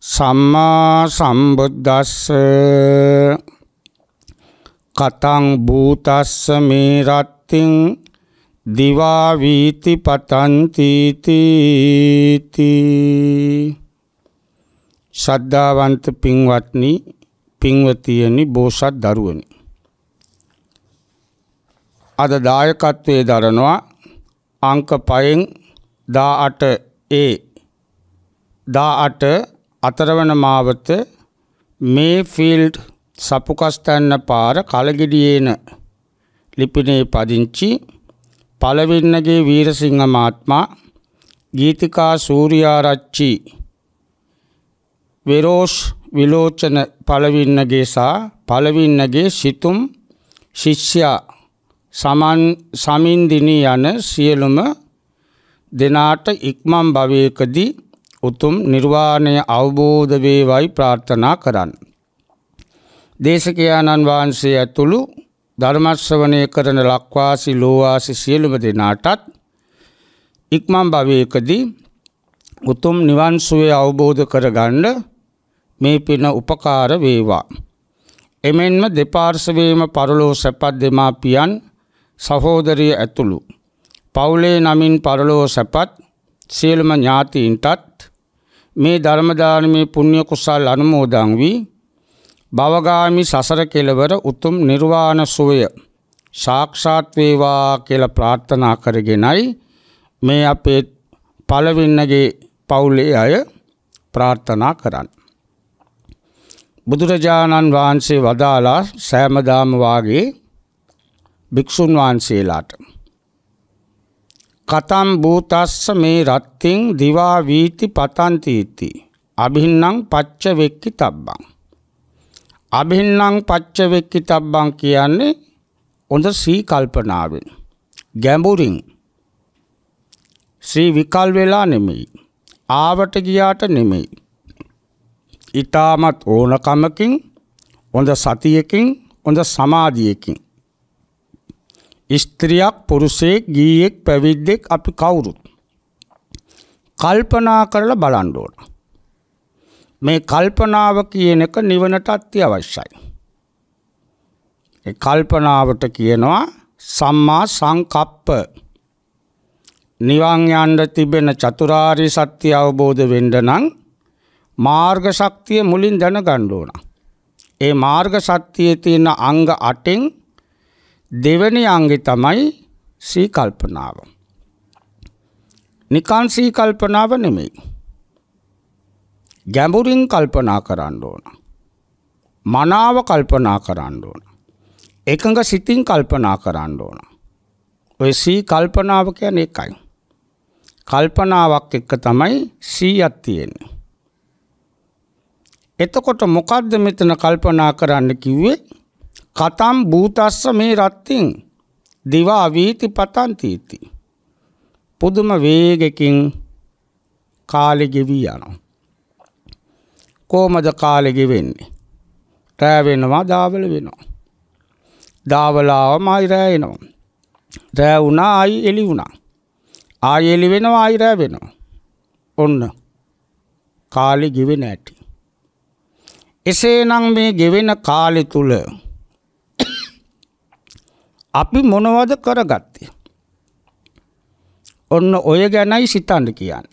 සම්මා සම්බුද්දස්ස කතං භූතස්ස මේ රත්තිං දිවා වීති පතන්තිතිති ශ්‍රද්ධාවන්ත පින්වත්නි පින්වතියනි බෝසත් දරුවනි අද දායකත්වයේ දරනවා අංක පයෙන් දා අට ඒ දා අට අතරවන මාවත මේ ෆිල්ඩ් සපුකස්තන්න පාර කලගෙඩියේන ලිපිනේ පදිංචි පළවෙන්නගේ වීරසිංහ මාත්මා ගීතිකා සූරියාරච්චි වෙරෝෂ් විලෝචන පළවින්නගේ සා පළවින්නගේ සිතුම් ශිෂ්‍යා සමන් සමින්දිනී යන සියලුම දෙනාට ඉක්මම් භවයකදී උතුම් නිර්වාණය අවබෝධ වේවයි ප්‍රාර්ථනා කරන්න. දේශකයාණන් වහන්සේ ඇතුළු ධර්මශ්‍රවණය කරන ලක්වාසි ලෝවාසි සියලුම දෙනාටත් ඉක්මන් භවයකදී උතුම් නිවන් සුවය අවබෝධ කරගන්න මේ පින උපකාර වේවා. එමෙන්ම දෙපාර්ශවයේම පරලෝ සැපත් දෙමාපියන් සහෝදරිය ඇතුළු පවුලේ නමින් පරලෝ සැපත් සියලුම ඥාතීන්ටත් මේ ධර්ම දානමේ පුණ්‍ය කුසල් අනුමෝදන් වී භවගාමි සසර කෙලවර උතුම් නිර්වාණ සෝය සාක්ෂාත් වේවා කියලා ප්‍රාර්ථනා කරගෙනයි මේ අපේ පළවෙන්නගේ පවුලේ අය ප්‍රාර්ථනා කරන්න. බුදුරජාණන් වහන්සේ වදාලා සෑමදාම වාගේ භික්ෂුන් වහන්සේලාට කතම් භූතස්ස මේ රත්තිං දිවා වීති පතන්තිීති. අභින්නං පච්ච වෙක්කි තබ්බං. අභින්නං පච්ච වෙක්කි තබ්බං කියන්නේ හොඳ සී කල්පනාවෙන්. ගැඹුරින් ශ්‍රී විකල් වෙලා නෙමෙයි. ආවට ගියාට නෙමෙයි. ඊටමත් ඕනකමකින් හොඳ සතියකින් හොඳ සමාධියකින් ස්ත්‍රියක් පුරුෂයෙක් ගීයෙක් පැවිද්දෙක් අපි කවුරුත්. කල්පනා කරලා බලන්න ඕන. මේ කල්පනාව කියන එක නිවනට අත්‍යවශ්‍යයි. ඒ කල්පනාවට කියනවා සම්මා සංකප්ප. නිවන් යන්න තිබෙන චතුරාර්ය සත්‍ය අවබෝධ වෙන්න නම් මාර්ග ශක්තිය මුලින් දැනගන්න ඕන. ඒ මාර්ග සත්‍යයේ තියෙන අංග 8න් දෙවැනි අංගෙ තමයි සීකල්පනාව. නිකන් සීකල්පනාව නෙමෙයි. ගැඹුරින් කල්පනා කරන්න ඕන. මනාව කල්පනා කරන්න ඕන. එකඟ සිතින් කල්පනා කරන්න ඕන. ඔය සී කල්පනාව කියන්නේ එකයි. කල්පනාවක් එක්ක තමයි සීයක් තියෙන්නේ. එතකොට මොකද්ද මෙතන කල්පනා කරන්න කිව්වේ? කතම් භූතස්ස මේ රත්තිං දිවා වීති පතන්තීති. පුදුම වේගකින් කාලෙගෙවී යනවා. කෝමද කාලෙගෙවෙන්නේ. රෑවෙනවා දාවල වෙනවා. දාවලාවම අයි රෑයනවා. රෑ වුණා අයි එලි වුණා. ආය එලි වෙනවා අයි රෑ වෙනවා. ඔන්න කාලෙ ගෙවෙන ඇති. එසේනම් මේ ගෙවෙන කාලෙ තුළ අපි මොනවද කරගත්තේ. ඔන්න ඔය ගැනයි සිතන්න කියන්න.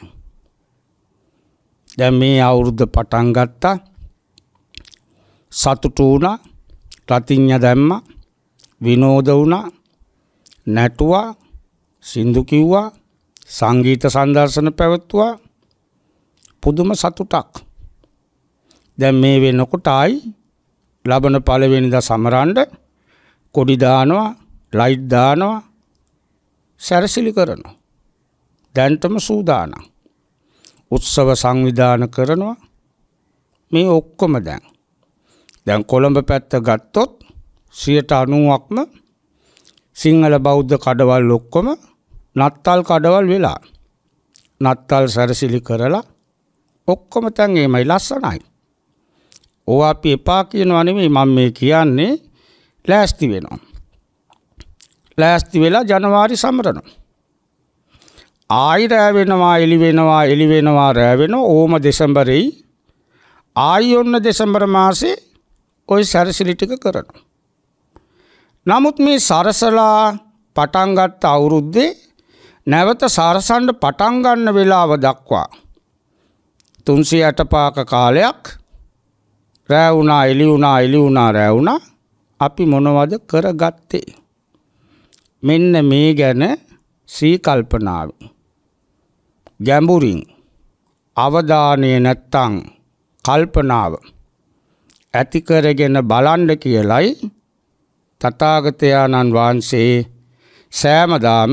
දැ මේ අවුරුද්ධ පටන් ගත්තා සතුටු වුණ රතිං්ඥ දැම්ම විනෝද වුණා නැටුවා සින්දු කිව්වා සංගීත සංදර්ශන පැවැත්තුවා පුදුම සතුටක් දැන් මේ වෙනකොටයි ලබන පළවෙනිද සමරන්ඩ කොඩිදානවා ලයිට් දානවා සැරසිලි කරනවා. දැන්ටම සූදානම්. උත්සව සංවිධාන කරනවා මේ ඔක්කොම දැන්. දැන් කොළඹ පැත්ත ගත්තොත් සියට අනුවක්ම සිංහල බෞද්ධ කඩවල් ඔක්කොම නත්තල් කඩවල් වෙලා නත්තල් සැරසිලි කරලා ඔක්කොම තැන් ඒමයි ලස්සනයි. ඕ අපි එපා කියනවනෙමේ මම මේ කියන්නේ ලෑස්ති වෙනවා. ලෑස්ති වෙලා ජනවාරි සමරන. ආයි රෑවෙනවා එළිවෙනවා එළිවෙනවා රෑවෙන ඕම දෙසම්බරෙයි ආයි ඔන්න දෙසම්බර මාසේ ඔය සැරසිලිටික කරන. නමුත් මේ සරසලා පටන්ගත්ත අවුරුද්දේ නැවත සරසන්ඩ පටන්ගන්න වෙලාව දක්වා. තුන්සි ඇටපාක කාලයක් රෑවුනා එලිවුනා එලිවුනා රෑවුනා අපි මොනවද කරගත්තේ. මෙන්න මේ ගැන සීකල්පනාව. ගැඹුරින් අවධානය නැත්තං කල්පනාව ඇතිකරගෙන බලන්ඩ කියලයි තතාගතයාණන් වහන්සේ සෑමදාම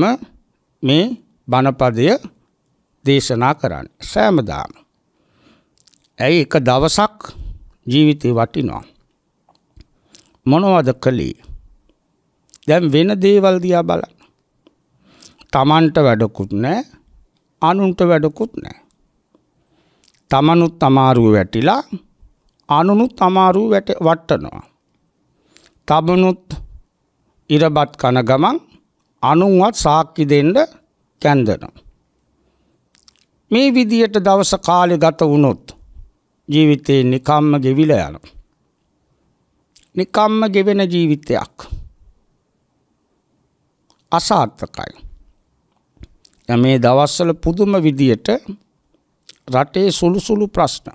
මේ බණපදය දේශනා කරන්න සෑමදාම. ඇයි එක දවසක් ජීවිතය වටිනවා. මොනවද කළේ දැන් වෙන දේවල් දිහා බලන්න. Tamanට වැඩකුත් නැහැ. අනුන්ට වැඩකුත් නැහැ. තමනුත් අමාරුව වැටිලා අනුනුත් අමාරුව වට්ටනවා. තමනුත් ඉරබත් කන ගමන් අනුන්වත් සාක්කි දෙන්න කැන්දනවා. මේ විදියට දවස කාලෙ ගත වුණොත් ජීවිතේ නිකම්ම ගෙවිලා යනවා. නිකම්ම ගෙවෙන ජීවිතයක්. අසාර්ථකයි. මේ දවස්වල පුදුම විදියට රටේ සුළු සුළු ප්‍රශ්න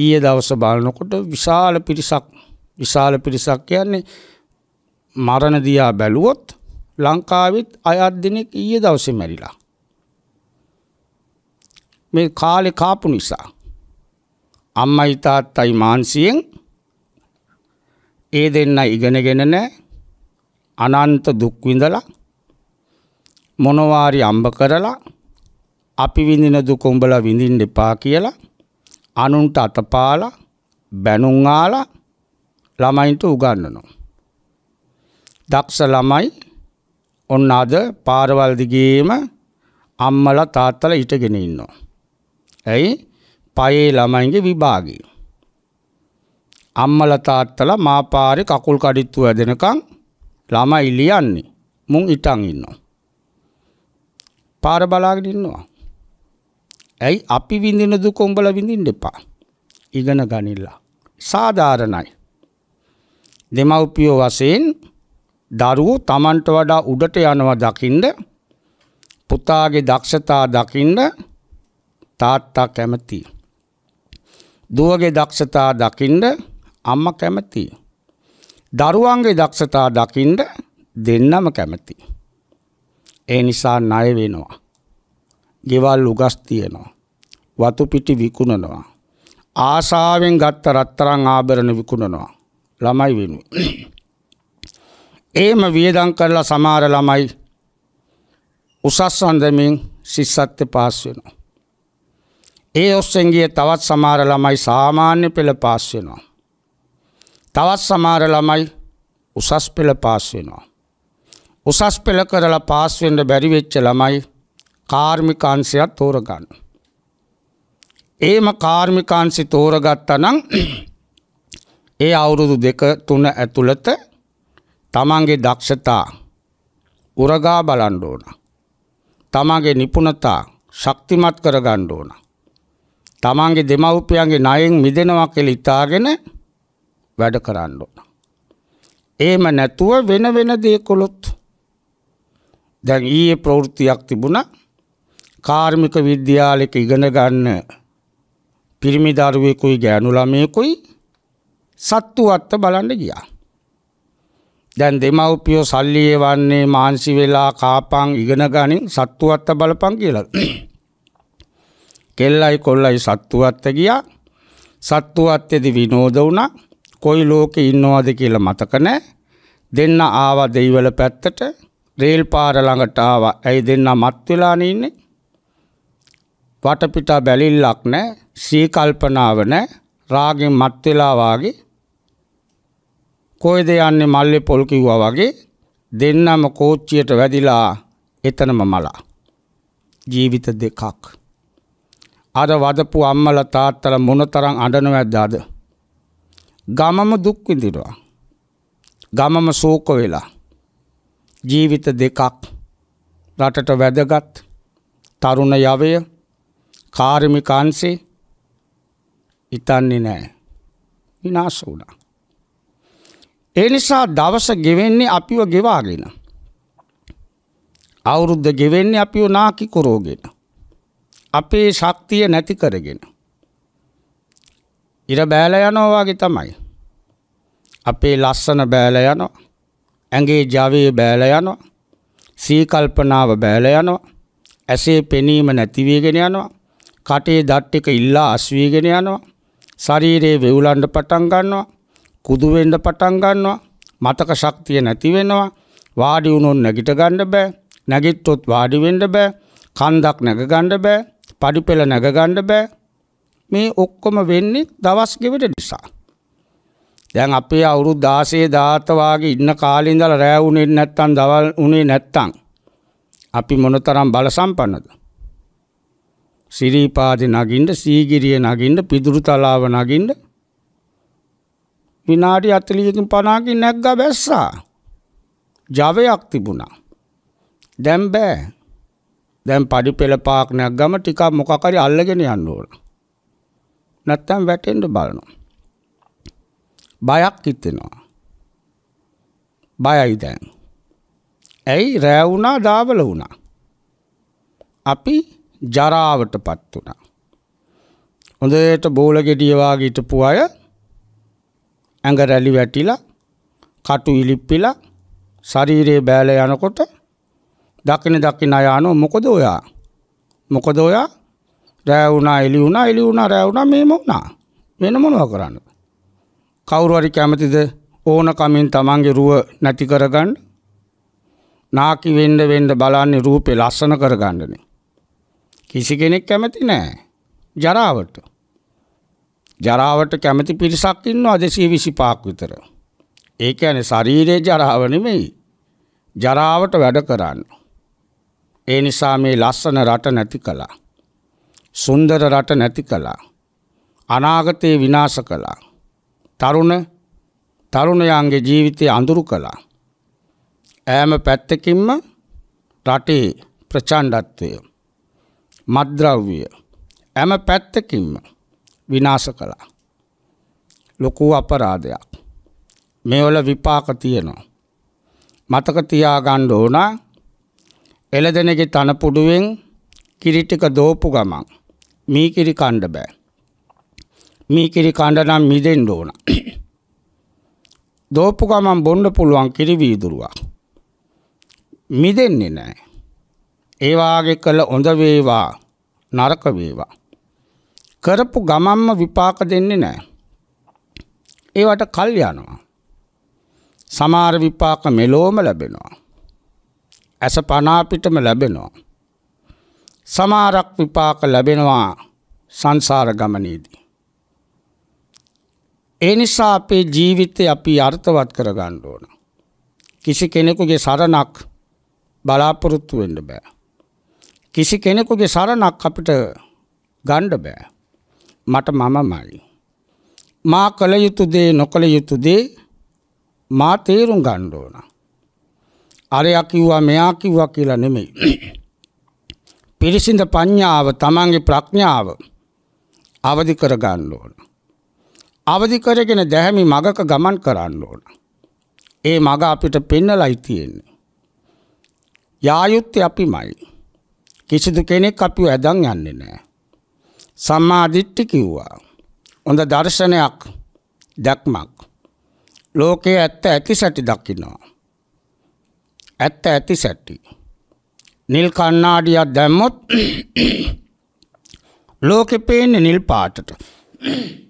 ඊයේ දවස බලනකොට විශාල පිරිසක් විශාල පිරිසක් කියන්නේ මරණ දියා බැලුවොත් ලංකාවෙත් අයත් දෙනෙක් ඊයේ දවසේ මැරිලා මේ කාලේ කාපු නිසා අම්මයි තාත්තයි මාන්සියෙන් ඒ දෙන්න ඉගෙනගෙන නැහැ අනන්ත දුක් විඳලා මොනවාරි අම්බ කරලා අපි විඳින දුක උඹලා විඳින්න එපා කියලා අනුන්ට අතපාලා බැනුම් ආලා ළමයින්ට උගන්වනවා. දක්ෂ ළමයි ඔන්න අද පාරවල් දිගේම අම්මලා තාත්තලා ඉටගෙන ඉන්නවා. ඇයි? පයේ ළමයින්ගේ විභාගය. අම්මලා තාත්තලා මාපාරේ කකුල් කඩਿੱත්තු වැදෙනකන් ළමයි ලියන්නේ මුං ඉටන් ඉන්නවා. පාර බලාගෙන ඉන්නවා. ඇයි අපි විඳින දුක උඹලා විඳින්න එපා. ඉගෙන ගනිල්ලා. සාධාරණයි. දෙමව්පියෝ වශයෙන් දරුවෝ Tamanට වඩා උඩට යනවා දකින්න පුතාගේ දක්ෂතා දකින්න තාත්තා කැමති. දුවගේ දක්ෂතා දකින්න අම්මා කැමතියි. දරුවන්ගේ දක්ෂතා දකිින්ට දෙන්නම කැමති. ඒ නිසා ණය වෙනවා. ගෙවල් උගස් තියෙනවා. වතුපිටි විකුණනවා. ආසාාවෙන් ගත්ත රත්තරං ආභරණ විකුණනවා. ළමයි වෙනු. ඒම වියදං කරලා සමාර ළමයි උසස් අන්දමින් සිස්සත්්‍ය පාස් වෙනවා. ඒ ඔස්සෙන්ගේ තවත් සමාර ළමයි සාමාන්‍ය පෙළ පාස් වෙනවා. තවත් සමහර ළමයි උසස් පෙළ පාස් වෙනවා. උසස් පෙළ කරලා පාස් වෙන්න බැරි වෙච්ච ළමයි කාර්මිකාංශයක් තෝරගන්න. ඒම කාර්මිකාංශි තෝරගත්තනම් ඒ අවුරුදු දෙක තුන ඇතුළත තමන්ගේ දක්ෂතා උරගා බලන්න ඕන. තමන්ගේ නිපුණතා ශක්තිමත් කරගන්න ඕන. තමන්ගේ දෙමව්පියන්ගේ ණයෙන් මිදෙනවා කියලා ඉතාගෙන වැඩ කරන්න ඕන. ඒම නැතුව වෙන වෙන දේකොළොත් දැන් ඊයේ ප්‍රවෘත්තියක් තිබුණ කාර්මික විද්‍යාලෙක ඉගෙන ගන්න පිරිමි දරුවෙකුයි ගෑනු ළමයෙකුයි සත්තු වත්ත බලන්න ගියා. දැන් දෙමව්පියෝ සල්ලි එවන්නේ මාන්සි වෙලා කාපන් ඉගෙන ගනින් සත්තු වත්ත බලපන් කියලා. කෙල්ලයි කොල්ලයි සත්තු වත්ත ගියා. සත්තු වත්තේදී විනෝද වුණා. කොයි ලෝකෙ ඉන්නවාද කියලා මතක නැහැ. දෙන්න ආවා දෙයිවල පැත්තට රේල් පාර ළඟට ආවා. ඇයි දෙන්න මත් වෙලානේ ඉන්නේ? වටපිටා බැලිල්ලක් නැහැ. සී කල්පනාව නැහැ. රාගෙන් මත් වෙලා වාගේ කොයිද යන්නේ මල්ලේ පොල් කිව්වා වගේ දෙන්නම කෝච්චියට වැදිලා එතනම මලා. ජීවිත දෙකක්. අර වදපු අම්මල තාත්තල මොනතරම් අඬනවද අද? ගමම දුක් විඳිනවා. ගමම ශෝක වෙලා. ජීවිත දෙකක් රටට වැදගත් තරුණ යවය කාර්මිකාන්සේ හිතන්නේ නෑ. විනාශ වුණා. ඒ නිසා දවස ගෙවෙන්නේ අපිව ගෙවාගෙන. අවුරුද්ද ගෙවෙන්නේ අපිව නාකි කරෝගෙන. අපේ ශක්තිය නැති කරගෙන. ඉර බෑල යනවා වගේ තමයි. අපේ ලස්සන බෑල යනවා. ඇඟේ ජවයේ බෑල යනවා. සීකල්පනාව බෑල යනවා. ඇසේ පෙනීම නැති වීගෙන යනවා. කටේ දත් ටික ඉල්ලා අස්වීගෙන යනවා. ශරීරයේ වෙවුලන්න පටන් ගන්නවා. කුදු වෙන්න පටන් ගන්නවා. මතක ශක්තිය නැති වෙනවා. වාඩි වුණොත් නැගිට ගන්න බෑ. නැගිට්ටොත් වාඩි වෙන්න බෑ. කන්දක් නැග ගන්න බෑ. පඩිපෙළ නැග ගන්න බෑ. මේ ඔක්කොම වෙන්නේ දවස් ගෙවට නිසා. දැන් අපේ අවුරුදු 16 17 වාගේ ඉන්න කාලේ ඉඳලා රෑ උනේ නැත්තම් දවල් උනේ නැත්තම් අපි මොනතරම් බල සම්පන්නද? සිරිපාදේ නගින්න, සීගිරිය නගින්න, පිදුරු තලාව නගින්න විනාඩි 40කින් 50කින් නැග්ගා බැස්සා. ජවයක් තිබුණා. දැන් බෑ. දැන් පඩි පෙළ පාක් නැග්ගම ටිකක් මොකක් හරි අල්ලගෙන යන්න ඕන. නැත්තම් වැටෙන්ඩ බලනවා. බයක් හිතෙනවා. බයයි දැන්. ඇයි රැවුණා දාවල වුණා. අපි ජරාවට පත් වුණා. හොඳට බෝල ගෙඩියවාගේ ඉටපු අය ඇඟ රැලි වැටිලා කටු ඉලිප්පිලා ශරීරයේ බෑල යනකොට දකින දකින අය අනෝ මොකද ඔයා මොකද ඔයා රෑ වුණා එළි වුණා එළි වුණා රෑ වුණා මේම වුණා වෙන මොනවා කරන්නද කවුරු හරි කැමතිද ඕන කමින් තමන්ගේ රුව නැති කරගන්න නාකි වෙන්න වෙන්න බලන්නේ රූපේ ලස්සන කරගන්නනේ කිසි කෙනෙක් කැමති නෑ ජරාවට ජරාවට කැමති පිරිසක් ඉන්නවා 225ක් විතර ඒ කියන්නේ ශරීරයේ ජරාව නෙමෙයි ජරාවට වැඩ කරන්න ඒ නිසා මේ ලස්සන රට නැති කළා සුන්දර රට නැති කළා. අනාගතයේ විනාශ කළා. තරුණ තරුණයන්ගේ ජීවිතය අඳුරු කළා. ඈම පැත්තකින්ම රටේ ප්‍රචණ්ඩත්වය මද්‍රව්‍ය ඇම පැත්තකින්ම විනාශ කළා. ලොකු අපරාධයක්. මේවල විපාක තියෙනවා. මතක තියාගන්න ඕන එළදෙනගේ තනපුඩුවෙන් කිරිටික දෝපු ගමන් මේ කිරි කණ්ඩ බෑ. මේ කිරි කණ්ඩ නම් මිදෙන්ඩ ඕන. දෝප්පු ගමන් බොන්්ඩ පුළුවන් කිරි වීදුරුවා. මිදෙන්නේ නෑ. ඒවාගේ කළ හොඳ වේවා නරක වේවා. කරපු ගමම්ම විපාක දෙන්නේ නෑ. ඒවට කල් යනවා. සමාර විපාක මෙලෝම ලැබෙනවා. ඇස පනාපිටම ලැබෙනවා. සමාරක් විපාක ලැබෙනවා සංසාර ගමනේදී. ඒ නිසා අපේ ජීවිතය අපි අර්ථවත් කරගන්න ඕන. කිසි කෙනෙකුගේ සරණක් බලාපොරොත්තු වෙන්න බෑ. කිසි කෙනෙකුගේ සරණක් අපිට ගණ්ඩ බෑ. මට මමමයි. මා කළ යුතු දේ නොකළ යුතු දේ මා තේරුම් ගණ්ඩ ඕන. අරයක් කිව්වා මෙයා කිව්වා කියලා නෙමෙයි. පිරිසිඳ පඤ්ඥාව තමන්ගේ ප්‍රඥාව අවධි කරගන්න ඕන. අවධි කරගෙන දැහැමි මගක ගමන් කරන්න ඕන. ඒ මග අපිට පෙන්නලයි තියෙන්නේ. යායුත්තේ අපි මයි. කිසිදු කෙනෙක් අපි ඇදන් යන්නේ නෑ. සම්මාධිට්ටි කිව්වා. හොඳ දර්ශනයක් දැක්මක්. ලෝකයේ ඇත්ත ඇති සැටි දකිනවා. ඇත්ත ඇති සැටි. නිල් කණ්ණාඩියක් දැම්මොත් ලෝකෙ පේන්නේ නිල් පාටට.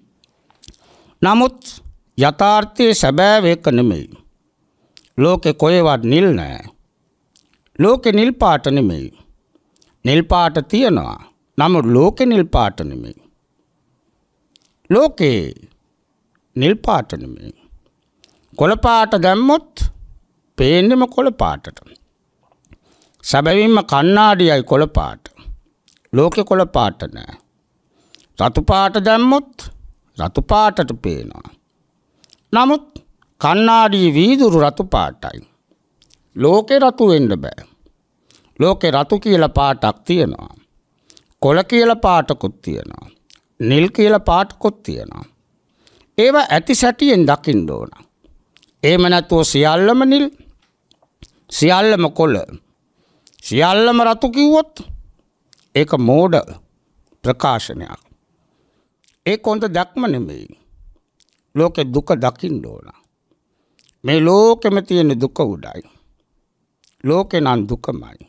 නමුත් යථාර්ථයේ සැබෑව එක නෙමෙයි. ලෝකෙ කොහෙවත් නිල් නෑ. ලෝකෙ නිල් පාට නෙමෙයි. නිල් පාට තියනවා. නමුත් ලෝකෙ නිල් පාට නෙමෙයි. ලෝකේ නිල් පාට නෙමෙයි. කොළ පාට දැම්මොත් පේන්නෙම කොළ පාටට. සැබැවින්ම කන්නාඩියයි කොළපාට. ලෝකෙ කොළපාට නෑ. රතුපාට දැම්මොත් රතුපාටට පේනවා. නමුත් කන්නාඩී වීදුරු රතුපාටයි. ලෝකෙ රතු වෙන්න බෑ. ලෝකෙ රතු කියලා පාටක් තියෙනවා. කොළ කියලා පාටකුත් තියෙනවා. නිල් කියලා පාටකුත් තියෙනවා. ඒවා ඇති සැටියෙන් දකින්න ඕන. එහෙම නැතුව සියල්ලම නිල් සියල්ලම කොළ සියල්ලම රතු කිව්වොත් ඒක මෝඩ ප්‍රකාශනයක්. ඒ කොන්ද දක්ම නෙමෙයි. ලෝකෙ දුක දකින්න ඕන. මේ ලෝකෙම තියෙන දුක උඩයි. ලෝකේ නම් දුකමයි.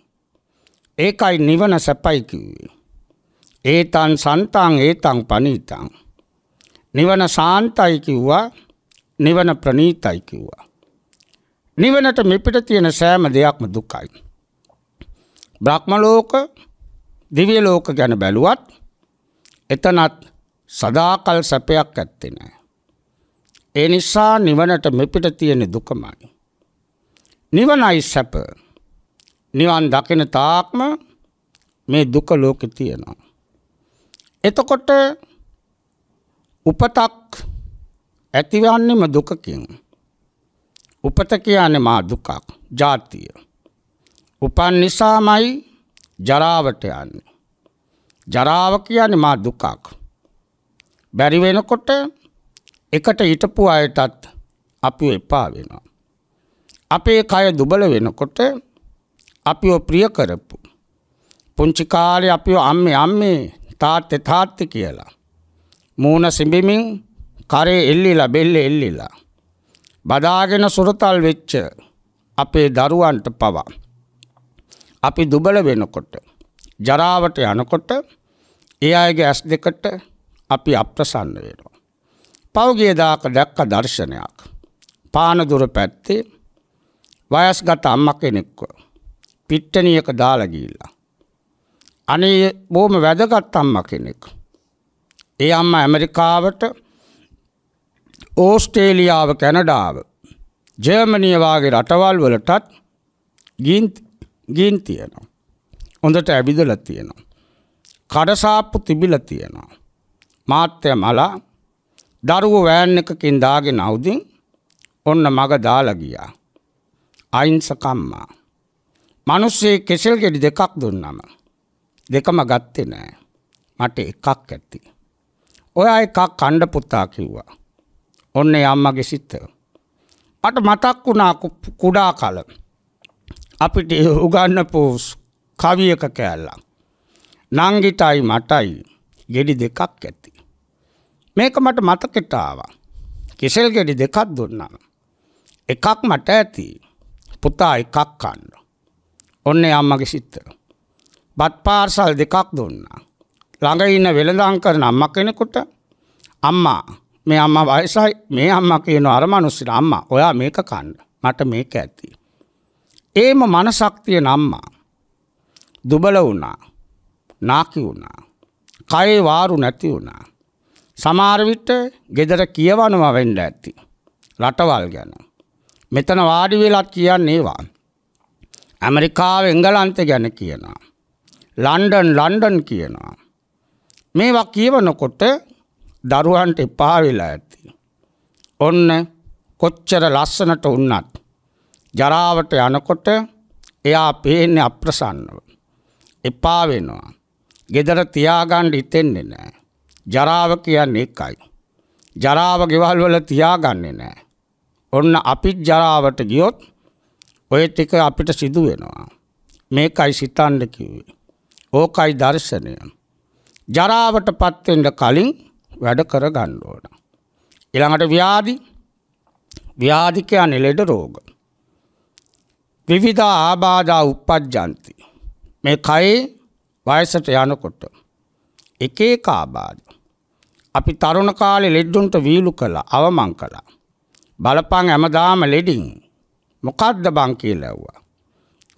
ඒකයි නිවන සැපයි කිව්වේ. ඒතන් සන්තං ඒතං පනීතං. නිවන සාන්තයි කිව්වා නිවන ප්‍රනීතයි කිව්වා. නිවනට මෙපිට තියෙන සෑම දෙයක්ම දුකයි. බ්‍රහ්ම ලෝක, දිව්‍ය ලෝක ගැන බැලුවත් එතනත් සදාකල් සැපයක් ඇත්තේ නැහැ. ඒ නිසා නිවනට මෙපිට තියෙන දුකමයි. නිවනයි සැප. නිවන් දකින තාක්ම මේ දුක ලෝකෙ තියෙනවා. එතකොට උපතක් ඇතිවන්නේම දුකකින්. උපත කියන්නේ මා දුකක්, ජාතිය. උපන් නිසාමයි ජරාවට යන්නේ. ජරාව කියන්නේ මා දුකක්. බැරි වෙනකොට එකට හිටපු අයටත් අපිව එපා වෙනවා. අපේ කය දුබල වෙනකොට අපිව ප්‍රිය කරපු. පුංචි කාලේ අපිව අම්මේ අම්මේ තාත්තේ තාත්තේ කියලා. මූණ සිඹිමින් කරේ එල්ලිලා බෙල්ලේ එල්ලිලා. බදාගෙන සුරතල් වෙච්ච අපේ දරුවන්ට පවා අපි දුබල වෙනකොට ජරාවට යනකොට ඒ අයගේ ඇස් දෙකට අපි අප්‍රසන්න වෙනවා. පෞගේ දාක දැක්ක දර්ශනයක්. පානදුර පැත්තේ වයස්ගත අම්ම කෙනෙක්ව පිට්ටනියක දාලා ගිහිල්ලා. අනේ බොහොම වැදගත් අම්මා කෙනෙක්. ඒ අම්මා ඇමරිකාවට ඕස්ට්‍රේලියාව කැනඩාව ජර්මනිය වගේ රටවල් වලටත් ගින් ගින් තියෙනවා. හොඳට ඇවිදල තියෙනවා. කඩසාප්පු තිබිල තියෙනවා. මාත්‍යය මලා දරුවෝ වෑන් එකකින් දාගෙන අවුදින් ඔන්න මග දාලගියා. අයින්සකම්මා. මනුස්සේ කෙසෙල් ගෙඩි දෙකක් දුන්නම. දෙකම ගත්තේ නෑ. මට එකක් ඇති. ඔය එකක් කණ්ඩ පුතා කිව්වා. ඔන්න යම්මගේ සිත්ත. මට මතක් වුණා කුඩා කලම. අපිට උගන්නපු කවියක කෑල්ලක්. නංගිටයි මටයි ගෙඩි දෙකක් ඇති. මේක මට මතකෙට ආවා. කෙසෙල් ගෙඩි දෙකක් දුන්නා. එකක් මට ඇති. පුතා එකක් කන්න. ඔන්නේ අම්මගේ සිත්තර. බත් පාර්සල් දෙකක් දුන්නා. ළඟ ඉන්න වෙළඳාම් කරන අම්මා කෙනෙකුට අම්මා මේ අම්මා වයසයි මේ අම්මා කියන අර මිනිස්සුට අම්මා ඔයා මේක කන්න. මට මේක ඇති. ඒම මනසක්තිය නම්මා. දුබල වුණා. නාකි වුණා. කයේ වාරු නැති වුණා. සමාරවිට ගෙදර කියවනම වෙන්ඩ ඇති. රටවල් ගැන. මෙතන වාඩිවෙලත් කියන්න ඒවා. ඇමරිකාව එංගලන්ත ගැන කියනවා. ලන්ඩන් ලන්ඩන් කියනවා. මේවා කියවනකොට දරුවන්ට එපාවෙලා ඇති. ඔන්න කොච්චර ලස්සනට උන්නත්. ජරාවට යනකොට එයා පේන්නේ අප්‍රසන්නව. එපා වෙනවා. ගෙදර තියාගන්න හිතෙන්නේ නෑ. ජරාව කියන්නේ එකයි. ජරාව ගෙවල් වල තියාගන්නේ නෑ. ඔන්න අපිත් ජරාවට ගියොත් ඔය ටික අපිට සිදු වෙනවා. මේකයි සිතන්න කිව්වේ. ඕකයි දර්ශනය. ජරාවට පත් වෙන්න කලින් වැඩ කර ගන්න ඕන. ඊළඟට ව්‍යාධි ව්‍යාධි කියන්නේ ලෙඩ රෝග. විවිධ ආබාධා උප්පජ්ජන්ති. මේ කයේ වයසට යනකොට එක එක ආබාධ. අපි තරුණ කාලේ ලෙඩ්ඩුන්ට වීලු කළා, අවමන් කළා. බලපං හැමදාම ලෙඩින් මොකද්ද බං කියලා ඇහුවා.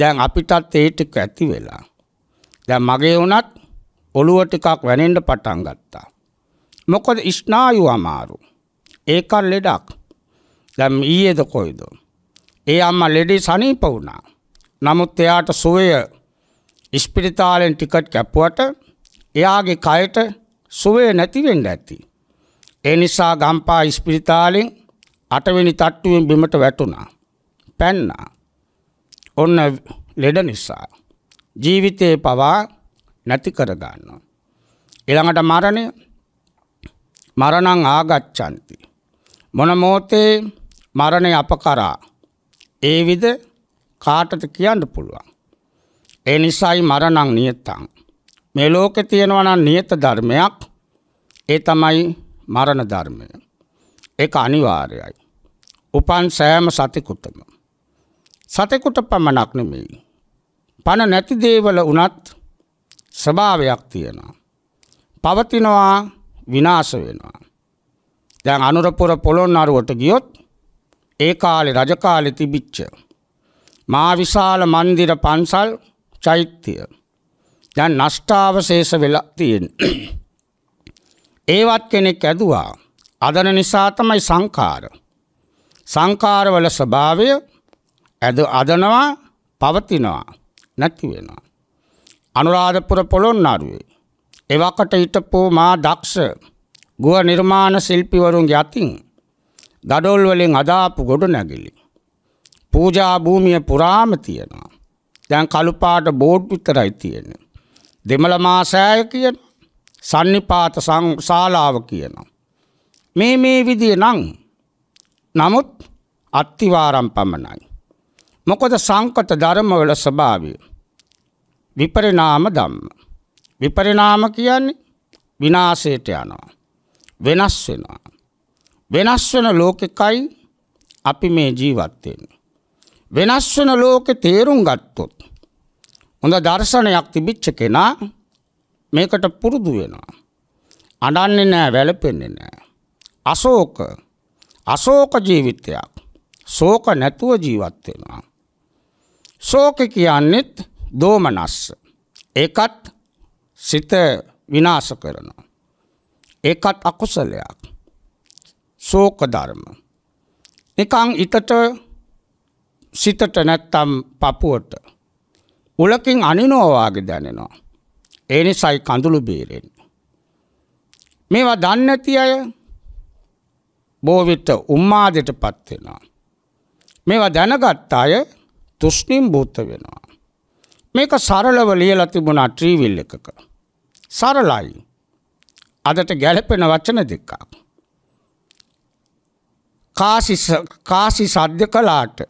දැන් අපිටත් ඒ ටික ඇති වෙලා. දැන් මගේ උනත් ඔළුව ටිකක් වැනෙන්න පටන් ගත්තා. මොකද ස්නායු අමාරු. ඒකත් ලෙඩක්. දැන් ඊයේද කොයිද? ඒ අම්මා ලෙඩේ සනීප වුණා. නමුත් එයාට සුවය ඉස්පිරිතාලෙන් ටිකට් කැපුවට එයාගේ කයට සුවය නැතිවෙන්න ඇති. ඒ නිසා ගම්පා ඉස්පිරිතාලෙන් අටවෙනි තට්ටුවෙන් බිමට වැටුණා. පැන්නා. ඔන්න ලෙඩ නිසා. ජීවිතයේ පවා නැති කරගන්න. එළඟට මරණය මරණං ආගච්ඡන්ති. මොන මොහොතේ මරණය අප කරා ඒ විද කාටද කියන්න පුළුවන්. ඒ නිසායි මරණං නියතං. මේ ලෝකෙ තියෙනවා නම් නියත ධර්මයක් ඒ තමයි මරණ ධර්මය. ඒක අනිවාර්යයි. උපන් සෑම සතෙකුටම. සතෙකුට පමණක් නෙමෙයි. පණ නැති දේවල වුණත් ස්වභාවයක් තියෙනවා. පවතිනවා විනාශ වෙනවා. දැන් අනුරපුර පොළොන්නරුවට ගියොත් ඒ කාලේ රජ කාලේ තිබිච්ච මා විශාල මන්දිර පන්සල් චෛත්‍ය දැන් නෂ්ටාවශේෂ වෙලා තියෙන. ඒවත් කෙනෙක් ඇදුවා. අදන නිසා තමයි සංකාර. සංකාරවල ස්වභාවය ඇද අදනවා පවතිනවා නැති වෙනවා. අනුරාධපුර පොළොන්නරුවේ එවකට හිටපු මා දක්ෂ ගුව නිර්මාණ ශිල්පිවරුන්ගේ අතින් දඩොල් වලින් අදාපු ගොඩනැගිලි. පූජා භූමිය පුරාම තියෙනවා. දැන් කළුපාට බෝඩ් විතරයි තියෙන්නේ. දෙමළ මාසෑය කියන සන්නිපාත ශාලාව කියනවා. මේ මේ විදිය නං නමුත් අත්තිවාරම් පමණයි. මොකද සංකත ධර්මවල ස්වභාවය විපරිණාම ධම්ම. විපරිණාම කියන්නේ විනාශයට යනවා. වෙනස් වෙනවා. වෙනස් වෙන ලෝකෙකයි අපි මේ ජීවත් වෙන්නේ. වෙනස් වෙන ලෝකෙ තේරුම් ගත්තොත් හොඳ දර්ශනයක් තිබිච්ච කෙනා මේකට පුරුදු වෙනවා. අඬන්නේ නැහැ, වැළපෙන්නේ නැහැ. අශෝක අශෝක ජීවිතයක්. ශෝක නැතුව ජීවත් වෙනවා. ශෝක කියන්නේත් දෝමනස්ස. ඒකත් සිත විනාශ කරනවා. ඒකත් අකුසලයක්. ශෝක ධර්ම. නිකං ඉතට සිතට නැත්තම් පපුුවට. උලකින් අනිනෝවාගේ දැනෙනවා. ඒ නිසයි කඳුළු බේරෙන්. මේවා දන්නැති අය බෝවිට උම්මාදයට පත්වෙනවා. මේවා දැනගත් අය තුෂ්නිම් භූත වෙනවා. මේක සරලව ලියලා තිබුණා ට්‍රීවිල් එකක. සරලයි. අදට ගැලපෙන වචන දෙකක්. කාසි කාසි සද්ද කළාට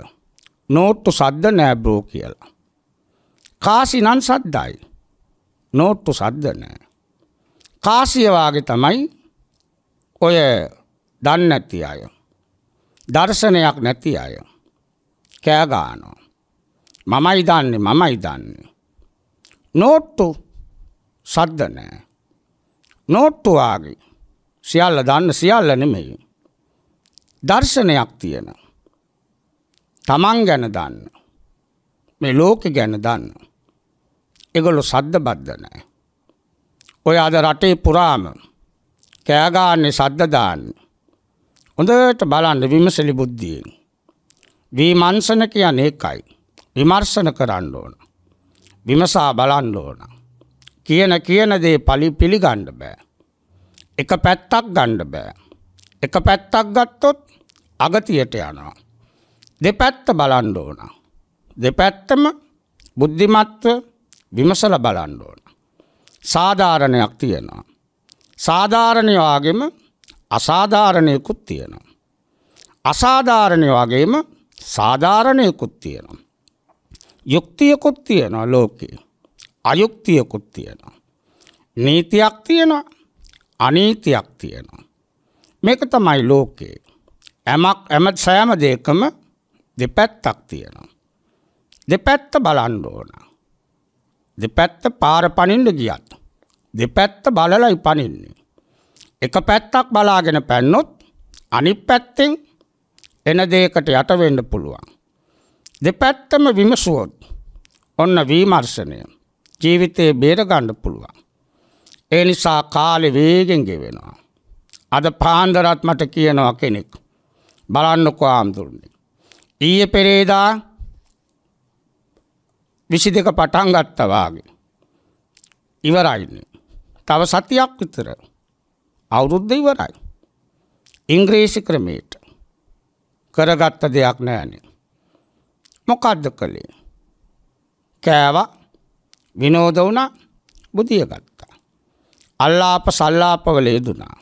නෝට්ටු සද්ද නෑ බ්‍රෝ කියලා. කාසි නම් සද්දයි. නෝට්ටු සද්ද නෑ. කාසිය වාගේ තමයි ඔය දන්නේ නැති අය. දර්ශනයක් නැති අය. කෑ ගන්නවා. මමයි දන්නේ මමයි දන්නේ. නෝට්ටු සද්ද නෑ. නෝට්ටු වාගේ සියල්ල දන්න සියල්ල නෙමෙයි. දර්ශනයක් තියෙන. තමන් ගැන දන්න. මේ ලෝකෙ ගැන දන්න. එගොලො සද්ද බද්ධ නෑ. ඔය අද රටේ පුරාම කෑගාන්නේ සද්දදාන්න. හොඳට බලන්න විමසලි බුද්ධියෙන්. වීමංසන කියන ඒකයි. විමර්ශන කරන්න ඕන. විමසා බලන්න ඕන. කියන කියන දේ පලි පිළිගන්න බෑ. එක පැත්තක් ගණ්ඩ බෑ. එක පැත්තක් ගත්තොත් අගතියට යනවා. දෙපැත්ත බලන්න ඕන. දෙපැත්තම බුද්ධිමත්ව විමසල බලන්න ඕන. සාධාරණයක් තියෙනවා. සාධාරණය වගේම අසාධාරණයකුත් තියෙනවා. අසාධාරණය වගේම සාධාරණයකුත් තියෙනවා. යුක්තියකුත් තියෙනවා ලෝකයේ. අයුක්තියකුත් තියෙනවා. නීතියක් තියෙනවා අනීතියක් තියෙනවා. මේක තමයි ලෝකයේ. ඇමක් ඇමත් සෑම දෙකම දෙපැත්තක් තියෙනවා. දෙපැත්ත බලන්න ඕන. දෙපැත්ත පාර පනින්න ගියත්. දෙපැත්ත බලලයි පනින්නේ. එක පැත්තක් බලාගෙන පැන්නොත් අනිත් පැත්තෙන් එන දෙයකට යට වෙන්න පුළුවන්. දෙපැත්තම විමසුවොත් ඔන්න විමර්ශනය ජීවිතේ බේර ගන්න පුළුවන්. ඒ නිසා කාලේ වේගෙන් ගෙවෙනවා. අද පාන්දරත් මට කියනවා කෙනෙක් බලන්නකො ආමුදුරන්නේ. ඊය පෙරේදා විසි දෙක පටන් ගත්තවාගේ. ඉවරයින්න. තව සතියක් විතර අවුරුද්ධ ඉවරයි. ඉංග්‍රීසි ක්‍රමේට කරගත්ත දෙයක් නෑන. මොකද්ද කළේ. කෑව විනෝද වුණ බුදිය ගත්තා. අල්ලාප සල්ලාපවල යෙදුනා.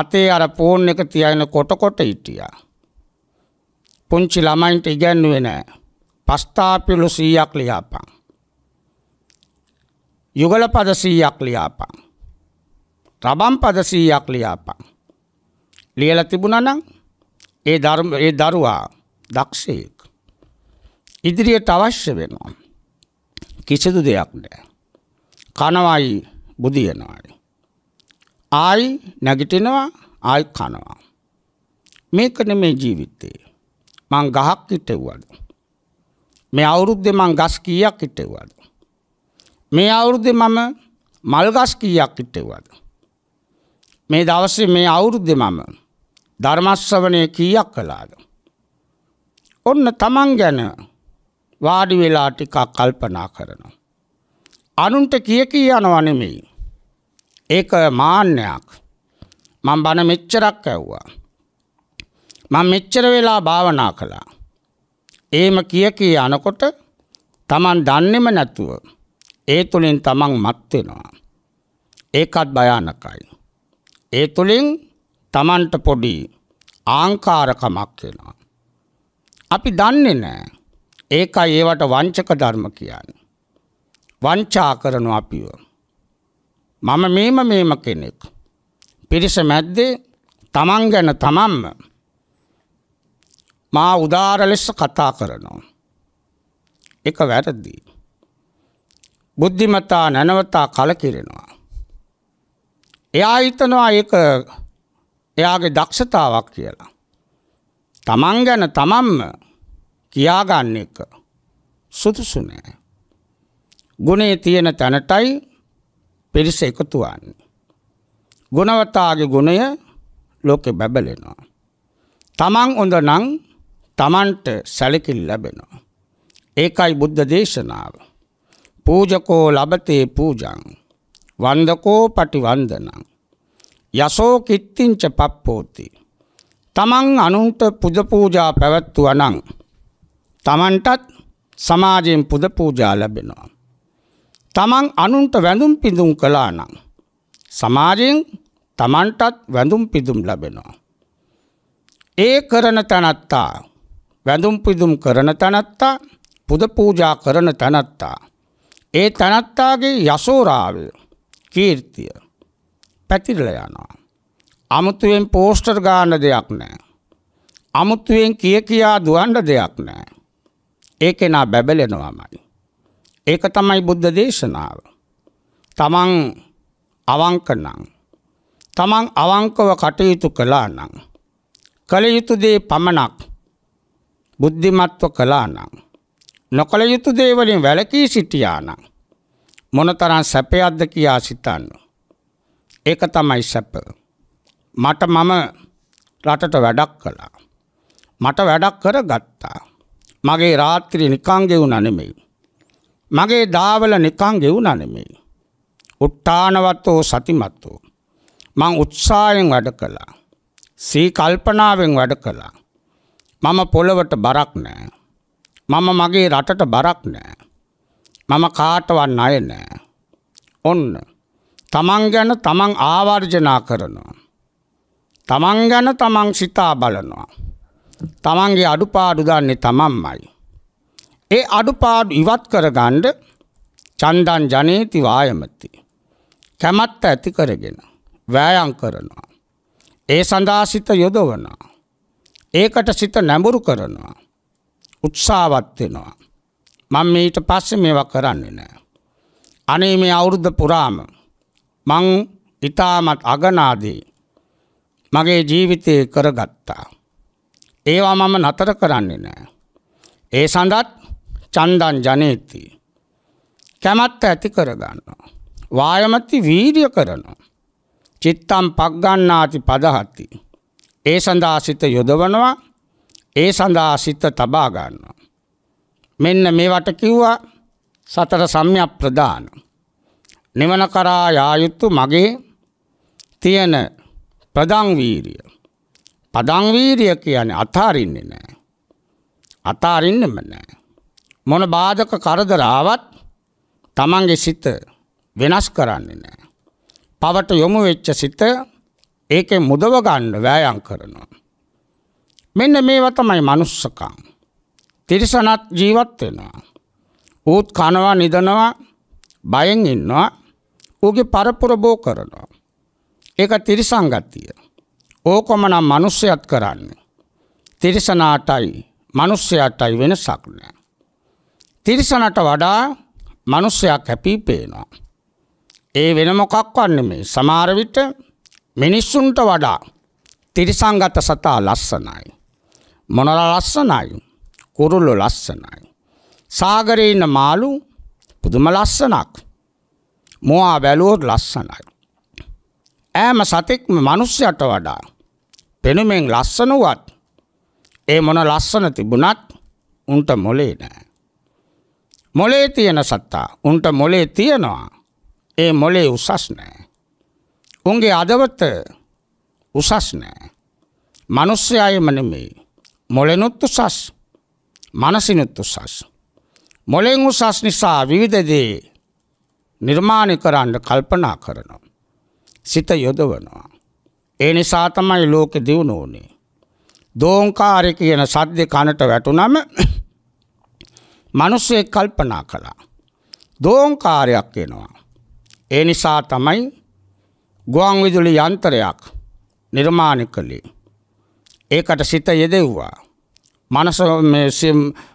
අතේ අර ෆෝන් එක තියාගෙන කොට කොට හිටියා. පුංචි ළමයින්ට ඉගැන්වුවේ නෑ. පස්ථාපිලු 100ක් ලියාපන්. යුගලපද 100ක් ලියාපන්. රබම් පද 100ක් ලියාපන්. ලියලා තිබුණා නම් ඒ ධර්ම ඒ දරුවා දක්ෂයෙක්. ඉදිරියට අවශ්‍ය වෙනවා. කිසිදු දෙයක් නෑ. කනවයි බුදියනවායි. ආයි නැගිටිනවා ආයි කනවා. මේකන මේ ජීවිතේ. මං ගහක් හිටව්වද. මේ අවුරුද්දෙ මං ගස් කීයක් හිටව්වද. මේ අවුරුද්දෙ මම මල් ගස් කීයක් හිටව්වද. මේ දවස්සේ මේ අවුරුද්දෙ මම ධර්මස්සවනය කීයක් කළාද. ඔන්න තමන් ගැන වාඩි වෙලා ටිකක් කල්පනා කරනවා. අනුන්ට කිය කී යනවනෙමෙයි. ඒක මාන්නයක්. මම බණ මෙච්චරක් ඇව්වා. මම මෙච්චර වෙලා භාවනා කළා. එහෙම කිය කී අනකොට Taman දන්නේම නැතුව ඒ තුලින් Taman මත් වෙනවා. ඒකත් භයානකයි. ඒ තුලින් Tamanට පොඩි ආංකාරකමක් වෙනවා. අපි දන්නේ නැහැ. ඒකයි ඒවට වංචක ධර්ම කියන්නේ. වංචා කරනවා අපිව. මම මේම මේම කෙනෙක්. පිරිස මැද්දේ තමන් ගැන තමන්ම මා උදාර ලෙස කතා කරනවා. එක වැරදි. බුද්ධිමතා නැනවතා කලකිරෙනවා. එයා හිතනවා ඒක එයාගේ දක්ෂතාවක් කියලා. තමන් ගැන තමන්ම කියාගන්න එක සුදුසු නෑ. ගුණේ තියෙන තැනටයි පිරිස එකතු වන්නේ. ගුණවතාගේ ගුණය ලෝකෙ බැබලෙනවා. තමන් හොඳ නම් තමන්ට සැලකිලි ලැබෙනවා. ඒකයි බුද්ධ දේශනාව. පූජකෝ ලබතේ පූජං වන්දකෝ පටිවන්දනං යසෝ කිත්තිංච පප්පෝති තමන් අනුන්ට පුද පූජා පැවැත්වුවනම් තමන්ටත් සමාජයෙන් පුද පූජා ලැබෙනවා තමන් අනුන්ට වැඳුම් පිඳුම් කළා නම් සමාජයෙන් තමන්ටත් වැඳුම් පිදුම් ලැබෙනවා. ඒ කරන තැනත්තා වැඳුම් පිදුම් කරන තැනත්තා පුද පූජා කරන තැනත්තා. ඒ තැනත්තාගේ යසෝරාවය කීර්තිය පැතිරල යනවා. අමුතුවෙන් පෝස්ටර් ගාන දෙයක් නෑ. අමුතුවෙන් කිය කියා දුවන්ඩ දෙයක් නෑ. ඒ කෙනා බැබලෙනවාමයි. ඒක තමයි බුද්ධ දේශනාව. තමන් අවංකනං. තමන් අවංකව කටයුතු කළා නං. කළ යුතු දේ පමණක් බුද්ධිමත්ව කළා නං. නොකළ යුතු දේවලින් වැලකී සිටියානං. මොනතරම් සැපයක්ද කියා සිතන්න. ඒක තමයි සැප. මට මම රටට වැඩක් කළා. මට වැඩක් කරගත්තා. මගේ රාත්‍රී නිකංගෙවුන නෙමෙයි. මගේ දාවල නිකං ගෙවුණා නෙමෙයි. උත්තානවත්ෝ සතිමත්වෝ. මං උත්සායෙන් වැඩ කළා. සී කල්පනාවෙන් වැඩ කළා. මම පොළවට බරක් නෑ. මම මගේ රටට බරක් නෑ. මම කාටවත් අය නෑ. ඔන්න. තමන් ගැන තමන් ආවර්ජනා කරනවා. තමන් ගැන තමන් සිතා බලනවා. තමන්ගේ අඩුපාඩු දන්නේ තමන්මයි. ඒ අඩුපාඩු ඉවත් කරගන්න චන්දන් ජනේති වායමති. කැමැත්ත ඇති කරගෙන වෑයම් කරනවා. ඒ සඳහා සිත යොදවනවා. ඒකට සිත නැඹුරු කරනවා. උත්සාහවත් වෙනවා. මම ඊට පස්සේ මේවා කරන්නේ නැහැ. අනේ මේ අවුරුද්ද පුරාම මං ඊටමත් අගනාදී මගේ ජීවිතේ කරගත්තා. ඒවා මම නතර කරන්නේ නැහැ. ඒ සඳහත් චන්දන් ජනේති. කැමැත්ත ඇති කරගන්නවා. වායමති වීරිය කරනවා. චිත්තම් පක්ගන්නාති පදහති. ඒ සඳහාසිත යොදවනවා ඒ සඳහාසිත තබාගන්නවා. මෙන්න මේවට කිව්වා සතර සම්යක් ප්‍රධාන. නිවන කරා යායුත්තු මගේ තියෙන ප්‍රදංවීරිය. පදංවීරිය කියන්නේ අතාරින්නේ නෑ. අතාරින්නෙම නෑ. මොන බාධක කරදරාවත් තමන්ගේ සිත වෙනස් කරන්නේ නෑ. පවට යොමු වෙච්ච සිත ඒකෙන් මුදව ගන්න වෑයම් කරනවා. මෙන්න මේවා තමයි manussකම්. තිරසනත් ජීවත් වෙනවා. ඌත් කනවා නිදනවා බයෙන් ඉන්නවා. ඌගේ පරපුර බෝ කරනවා. ඒක තිරසං ගතිය. ඕකමනම් මිනිස්සයත් කරන්නේ. තිරසනාටයි මිනිස්සයාටයි වෙනසක් නෑ. තිරිසනට වඩා මනුස්සයක් හැපී පේනවා. ඒ වෙන මොකක් වන්නේ සමාරවිට මිනිස්සුන්ට වඩා තිරිසංගත සතා ලස්සනයි. මොනල ලස්සනයි කුරුල්ලු ලස්සනයි. සාගරීන්න මාලු පුදුම ලස්සනක්. මවා බැලුවොත් ලස්සනයි. ෑම සතෙක්ම මනුස්්‍යයට වඩා පෙනුමෙන් ලස්සනුවත් ඒ මොන ලස්සන තිබුණත් උන්ට මොලේ නෑ. මොලේ තියෙන සත්තා උන්ට මොලේ තියෙනවා ඒ මොලේ උසස් නෑ. උන්ගේ අදවත උසස් නෑ. මනුස්්‍යයම නෙමෙයි. මොලෙනුත් උසස් මනසිනුත් උසස්. මොලෙන් උසස් නිසා විවිධදේ නිර්මාණය කරන්න කල්පනා කරනවා. සිත යොදවනවා. ඒ නිසා තමයි ලෝකෙ දියුණු වුණේ. දෝංකාරය කියන සද්දෙ කනට වැටුනම මිනිස්සෙක් කල්පනා කළා. දෝංකාරයක් එනවා. ඒ නිසා තමයි ගුවන් විදුලි යන්ත්‍රයක් නිර්මාණය කළේ. ඒකට සිත යෙදෙව්වා. මනස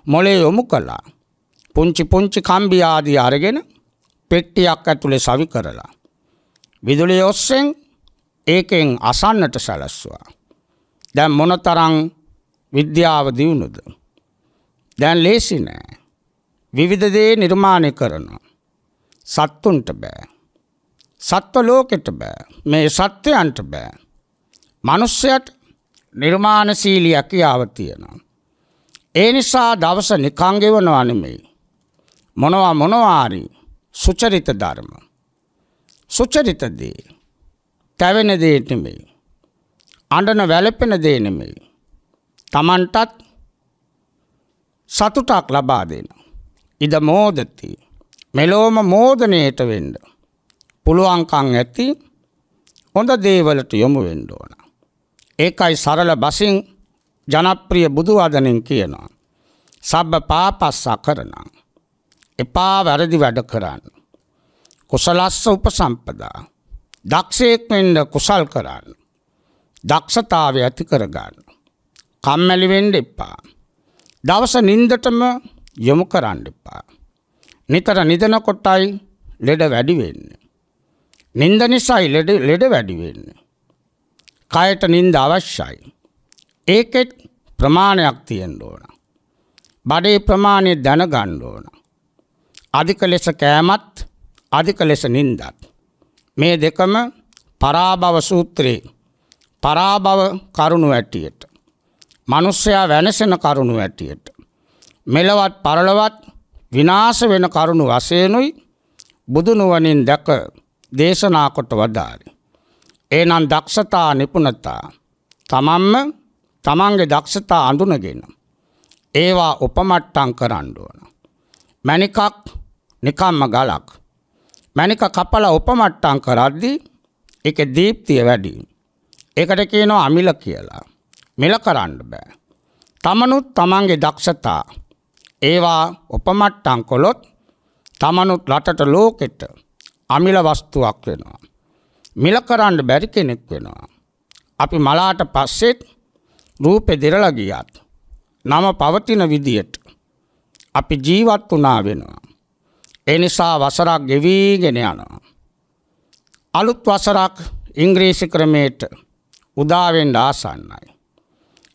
මොලේ යොමු කළා. පුංචි පුංචි කම්බි ආදී අරගෙන පෙට්ටියක් ඇතුලේ සවි කරලා. විදුලිය ඔස්සෙන් ඒකෙන් අසන්නට සැලැස්සුවා. දැන් මොනතරම් විද්‍යාව දියුණුද? දැන් ලේසි නෑ. විවිධ දේ නිර්මාණය කරනවා. සත්තුන්ට බෑ. සත්ව ලෝකෙට බෑ. මේ සත්වයන්ට බෑ. මිනිස්සයට නිර්මාණශීලී හැකියාව තියෙනවා. ඒ නිසා දවස නිකං ගෙවනවා නෙමෙයි. මොනවා මොනවාරි සුචරිත ධර්ම. සුචරිත දේ. තැවෙන දේ නෙමෙයි. අඬන වැළපෙන දේ නෙමෙයි. Tamanටත් සතුටක් ලබා දෙනවා. ඉද මෝදති. මෙලෝම මෝදනයට වෙන්ඩ. පුළුවන්කං ඇති හොඳ දේවලට යොමු වෙන්ඩ ඕන. ඒකයි සරල බසින් ජනප්‍රිය බුදුවදනින් කියනවා. සබ්බ පාපස්සා කරනම්. එපා වැරදි වැඩ කරන්න. කුසලස්ස උපසම්පදා. දක්ෂයෙක් වෙන්ඩ කුසල් කරන්න. දක්ෂතාවය ඇති කරගන්න. කම්මැලි වෙන්ඩ එපා. දවස නින්දටම යොමු කරන්න එපා. නිතර නිදනකොටයි ලෙඩ වැඩි වෙන්නේ. නින්ද නිසායි ලෙඩ ලෙඩ වැඩි වෙන්නේ. කයට නින්ද අවශ්‍යයි. ඒකෙත් ප්‍රමාණයක් තියෙන්න ඕන. බඩේ ප්‍රමාණය දැනගන්න ඕන. අධික ලෙස කෑමත් අධික ලෙස නින්දත්. මේ දෙකම පරාභව සූත්‍රයේ පරාභව කරුණු ඇටියට. මනුස්සයා වෙනසෙන කරුණු ඇටියට. මෙලවත් පරලවත් විනාශ වෙන කරුණු වශයෙන්ුයි බුදුනුවනින් දැක දේශනා කොට වදාරි. එනම් දක්ෂතා නිපුණතා තමන්ම තමන්ගේ දක්ෂතා අඳුනගෙන ඒවා උපමට්ටම් කරන්න ඕන. මණිකක් නිකම්ම ගලක්. මණික කපලා උපමට්ටම් කරද්දී ඒකේ දීප්තිය වැඩි. ඒකට කියනවා අමිල කියලා. මිල කරන්න බෑ. තමනුත් තමන්ගේ දක්ෂතා ඒවා උපමට්ටම් කළොත් තමනුත් රටට ලෝකෙට අමිල වස්තුවක් වෙනවා. මිල කරන්න බැරි කෙනෙක් වෙනවා. අපි මලාට පස්සෙත් රූපෙ දෙරලා ගියත් නම පවතින විදියට අපි ජීවත් වුණා වෙනවා. ඒ නිසා වසරක් ගෙවිගෙන යනවා. අලුත් වසරක් ඉංග්‍රීසි ක්‍රමයට උදාවෙන්න ආසන්නයි.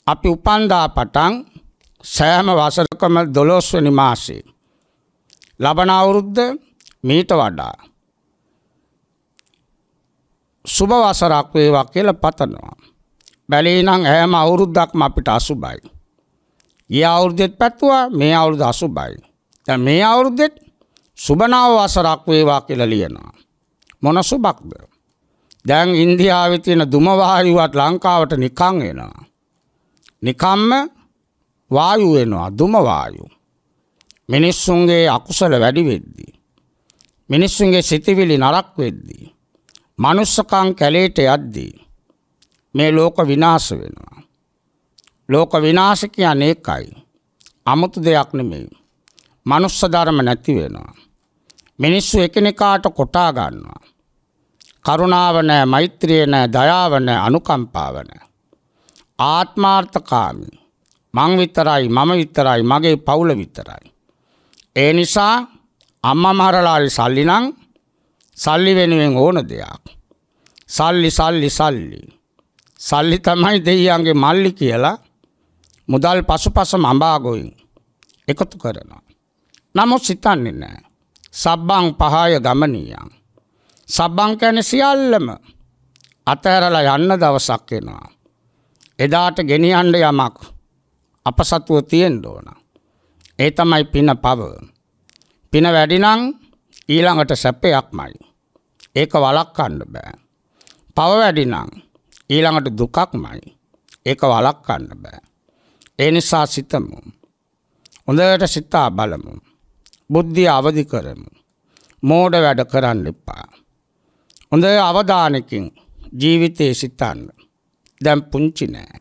අපි උපන්දා පටන් සෑම වසරකම දොළොස්වනි මාසේ. ලබන අවුරුද්ද මීට වඩා. සුභ වසරක් වේවා කියලා පතනවා. බැලී නම් හැම අවුරුද්දක්ම අපිට අසුබයි. ගිය අවුරුද්දෙත් පැතුවා මේ අවුරුද්ද අසුබයි. දැන් මේ අවුරුද්දෙත් සුබනාව වසරක් වේවා කියලා ලියනවා. මොන සුබක්ද? දැන් ඉන්දියාවේ තියෙන දුම වායුවත් ලංකාවට නිකන් එනවා. නිකම්ම වායු වෙනවා දුම වායු. මිනිස්සුන්ගේ අකුසල වැඩි වෙද්දී. මිනිස්සුන්ගේ සිතිවිලි නරක් වෙද්දී. මනුස්සකම් කැලේට යද්දී මේ ලෝක විනාශ වෙනවා. ලෝක විනාශ කියන්නේ ඒකයි. 아무තු දෙයක් නෙමෙයි. මනුස්ස ධර්ම නැති වෙනවා. මිනිස්සු එකිනෙකාට කොටා ගන්නවා. කරුණාව නැහැ, මෛත්‍රිය නැහැ, දයාව නැහැ, අනුකම්පාව නැහැ. ආත්මාර්ථකාමී මං විතරයි මම විතරයි මගේ පවුල විතරයි. ඒ නිසා අම්ම මහරලාරි සල්ලි නං සල්ලි වෙනුවෙන් ඕන දෙයක්. සල්ලි සල්ලි සල්ලි. සල්ලි තමයි දෙයියන්ගේ මල්ලි කියලා මුදල් පසුපස මඹාගොයින් එකතු කරනවා. නමුත් සිතන්නේ නෑ. සබ්බං පහය ගමනියන්. සබ්බං කැන සියල්ලම අතහැරලා යන්න දවසක් එනවා. එදාට ගෙනියන්න යමක් අප සතුව තියෙන්ඩ ඕන. ඒ තමයි පින පව. පින වැඩිනං ඊළඟට සැපයක්මයි. ඒක වලක් කණ්ඩ බෑ. පව වැඩිනං ඊළඟට දුකක්මයි. ඒක වලක් කණ්ඩ බෑ. ඒ නිසා සිතමු. හොඳට සිතා බලමු. බුද්ධිය අවදි කරමු. මෝඩ වැඩ කරන්න එපා. හොඳ අවධානකින් ජීවිතයේ සිතන්න. දැම් පුංචි නෑ.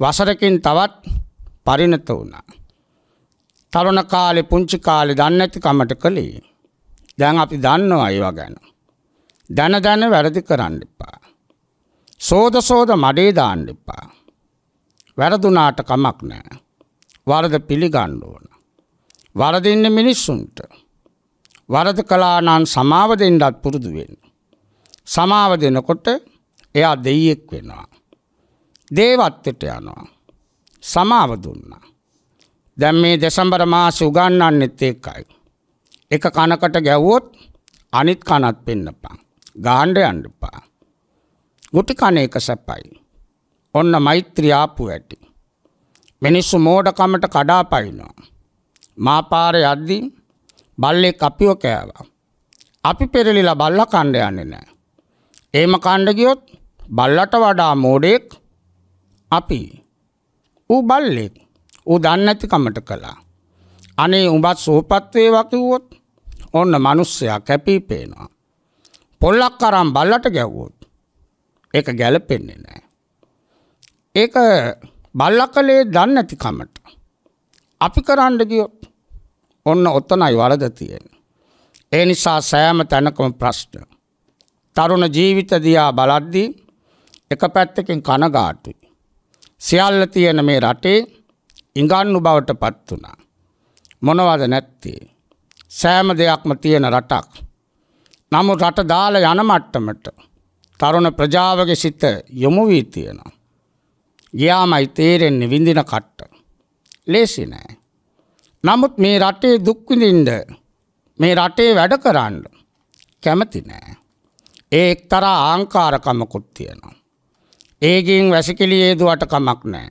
වසරකින් තවත් පරිණත වුණා. තරුණ කාලේ පුංචි කාලේ දන්නේ නැති කමට කළේ. දැන් අපි දන්නවා ඒවා ගැන. දැන දැන වැරදි කරන්න එපා. සෝද සෝද මඩේ දාන්න එපා. වැරදුනාට කමක් නැහැ. වරද පිළිගන්න ඕන. වරදින්න මිනිස්සුන්ට. වරද කළා නම් සමාව දෙන්නත් පුරුදු වෙන්න. සමාව දෙනකොට එයා දෙයියෙක් වෙනවා. දේවත්වයට යනවා. සමාව දුන්නා. දැන් මේ දෙසැම්බර් මාස උගන්වන්නෙත් ඒකයි. එක කනකට ගැව්වොත් අනිත් කනත් පෙන්නපන්. ගාන්න යන්න එපා. ගුටි කන එක සැපයි. ඔන්න මෛත්‍රී ආපු ඇති. මිනිස්සු මෝඩකමට කඩාපනිනවා. මා පාරේ යද්දී බල්ලෙක් අපිව කෑවා. අපි පෙරලිලා බල්ලා කණ්ඩ යන්නේ නැහැ. එහෙම කණ්ඩ ගියොත් බල්ලට වඩා මෝඩෙක් අපි ඌ බල්ලෙක්. ඌ දන්නේ නැතිකමට කළා. අනේ උඹත් සුවපත් වේවා කිව්වොත් ඔන්න මිනිස්සයා කැපී පේනවා. පොල්ලක් අරන් බල්ලට ගැව්වොත් ඒක ගැලපෙන්නේ නැහැ. ඒක බල්ලකලේ දන්නේ නැතිකමට. අපි කරන්න ගියොත් ඔන්න ඔතනයි වරද තියෙන්නේ. ඒ නිසා සෑම තැනකම ප්‍රශ්න. තරුණ ජීවිත දිහා බලද්දී එක පැත්තකින් කනගාටුයි. සියල්ල තියෙන මේ රටේ ඉඟන්නු බවට පත් වුණා. මොනවද නැත්තේ. සෑම දෙයක්ම තියෙන රටක්. නමුත් රට දාල යන මට්ටමට තරුණ ප්‍රජාවගේ සිත යොමු වී තියෙනවා. ගියාමයි තේරෙන්නේ විඳින කට්ට. ලේසි නෑ. නමුත් මේ රටේ දුක් විඳින්න මේ රටේ වැඩ කරන්න කැමති නෑ. ඒ එක්තරා ආංකාරකමකුත් තියෙනවා. ඒගින් වැසිකිලියේ දුවට කමක් නෑ.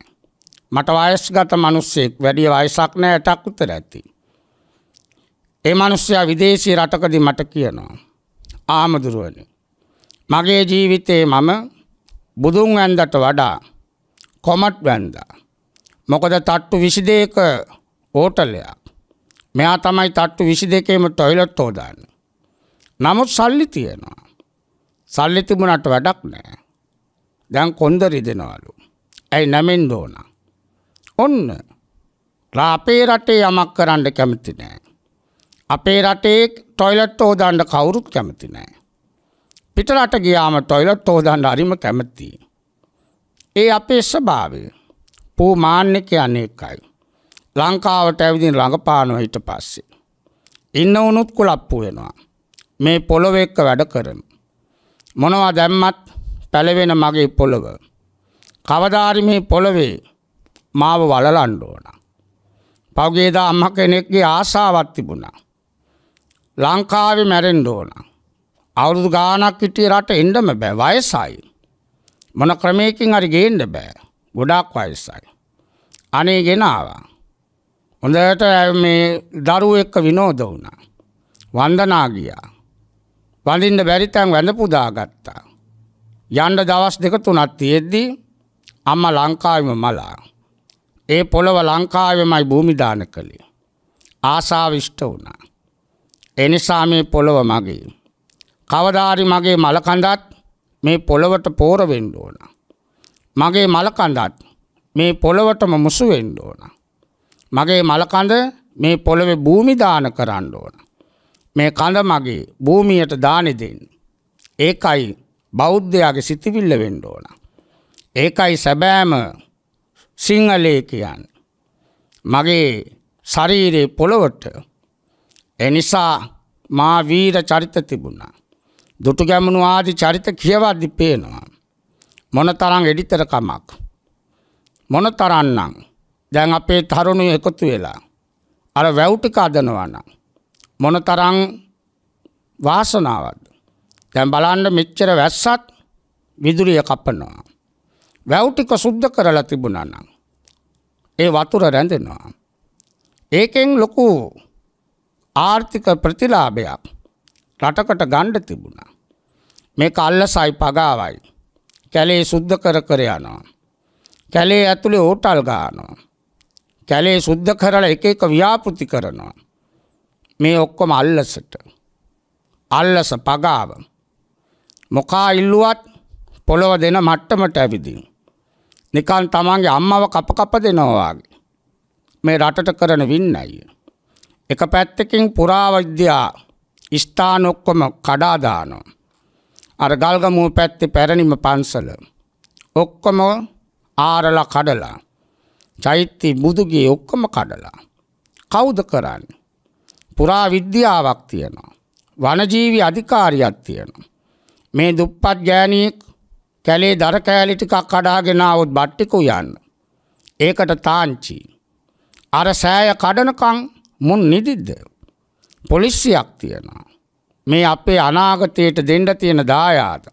මට වයස්ගත මනුස්සෙක් වැඩිය වයසක් නෑ ඇටක් උතර ඇති. ඒ මනුස්සයා විදේශී රටකදි මට කියනවා. ආමදුරුවනි. මගේ ජීවිතේ මම බුදුන් ඇන්දට වඩා කොමට් වැන්දා. මොකද තට්ටු විසිදේක ඕටලයක්. මෙයා තමයි තට්ටු විසි දෙකේම ටොයිලට් හෝදාන්න. නමුත් සල්ලි තියෙනවා. සල්ලි තිබුණට වැඩක් නෑ. දැන් කොන්ද රිදෙනවලු. ඇයි නැමෙන් දෝන. ඔන්න රාපේ රටේ යමක් කරන්න කැමති නෑ. අපේ රටේ ටොයිලට් ෝදන්ඩ කවුරුත් කැමති නෑ. පිටරට ගියාම ටොයිලට් ෝදන්ඩ අරිම කැමති. ඒ අපේ ස්භාවය පූ මාන්‍යක අනෙකයි. ලංකාවට ඇවිදින් රඟපානුව හිට පස්සේ. ඉන්න උනුත් කුලප්පු වෙනවා. මේ පොළොවෙක්ක වැඩ කරන. මොනවා දැම්මත් පැලවෙන මගේ පොළව. කවදාරි මේ පොළවේ මාව වලලන්න ඕන. පෞගේදා අම්ම කෙනෙක්ගේ ආසාවක් තිබුණා. ලංකාවේ මැරෙන්න ඕන. අවුරුදු ගාණක් හිටියේ රට එන්නම බෑ වයසයි. මොන ක්‍රමයකින් හරි ගේන්න බෑ. ගොඩාක් වයසයි. අනේ ගෙනාවා. හොඳට මේ දරුවෝ එක්ක විනෝද වුණා. වන්දනා ගියා. වඳින්න බැරි තැන් වැඳ පුදා ගත්තා. යන්ඩ දවස් දෙක තුනත් තියෙද්දී අම්ම ලංකාවම මලා. ඒ පොළොව ලංකාවමයි භූමිධාන කළේ. ආසාවිෂ්ට වුණා. එනිසා මේ පොළොව මගේ. කවදාරි මගේ මලකඳත් මේ පොළොවට පෝරවෙන්න ඕන. මගේ මලකඳත් මේ පොළොවටම මුසු වෙන්න ඕන. මගේ මලකඳ මේ පොළොවේ භූමිධාන කරන්න ඕන. මේ කඳ මගේ භූමියට දානෙ දෙන්න. ඒකයි බෞද්ධයාගේ සිතිවිල්ල වෙන්න ඕන. ඒකයි සැබෑම සිංහලේ කියන්නේ. මගේ ශරීරයේ පොළවට එනිසා මා වීර චරිත තිබුණා. දුටු ගැමුණු ආදි චරිත කියවද්දි පේනවා. මොනතරම් එඩිතර කමක්. මොනතරන්නම් දැන් අපේ තරුණු එකතු වෙලා අර වැව් ටික අදනවා නම් මොනතරම් වාසනාවක්ද? දැන් බලන්න මෙච්චර වැස්සත් විදුලිය කපනවා. වැව් ටික සුද්ධ කරලා තිබුණා නම් ඒ වතුර රැඳෙනවා. ඒකෙන් ලොකු ආර්ථික ප්‍රතිලාභයක් රටකට ගන්න තිබුණා. මේක අල්ලසයි පගාවයි. කැලේ සුද්ධ කර කර යනවා. කැලේ ඇතුලේ හෝටල් ගන්නවා. කැලේ සුද්ධ කරලා එක එක ව්‍යාපෘති කරනවා. මේ ඔක්කොම අල්ලසට. අල්ලස පගාව. මොකා ඉල්ලුවත් පොළොව දෙන මට්ටමට ඇවිදින්. නිකන් තමන්ගේ අම්මව කප කප දෙනවාගේ. මේ රටට කරන වින්න අය. එක පැත්තකින් පුරාවද්‍යා ස්ථාන ඔක්කොම කඩාදානෝ. අර ගල්ගමුව පැත්තේ පැරණිම පන්සල. ඔක්කොම ආරලා කඩලා. චෛත්‍ය බුදුගේ ඔක්කොම කඩලා. කෞුද කරන්න. පුරා විද්‍යාවක් තියෙනවා. වනජීවි අධිකාරියක් තියෙනවා. මේ දුප්පත් ගෑණියෙක් කැලේ දර කෑලි ටිකක් කඩාගෙන આવොත් බට්ටික උයන්න. ඒකට තාංචි. අර සෑය කඩනකම් මුන් නිදිද්ද. පොලිසියක් තියෙනවා. මේ අපේ අනාගතයට දෙන්න තියෙන දායාද.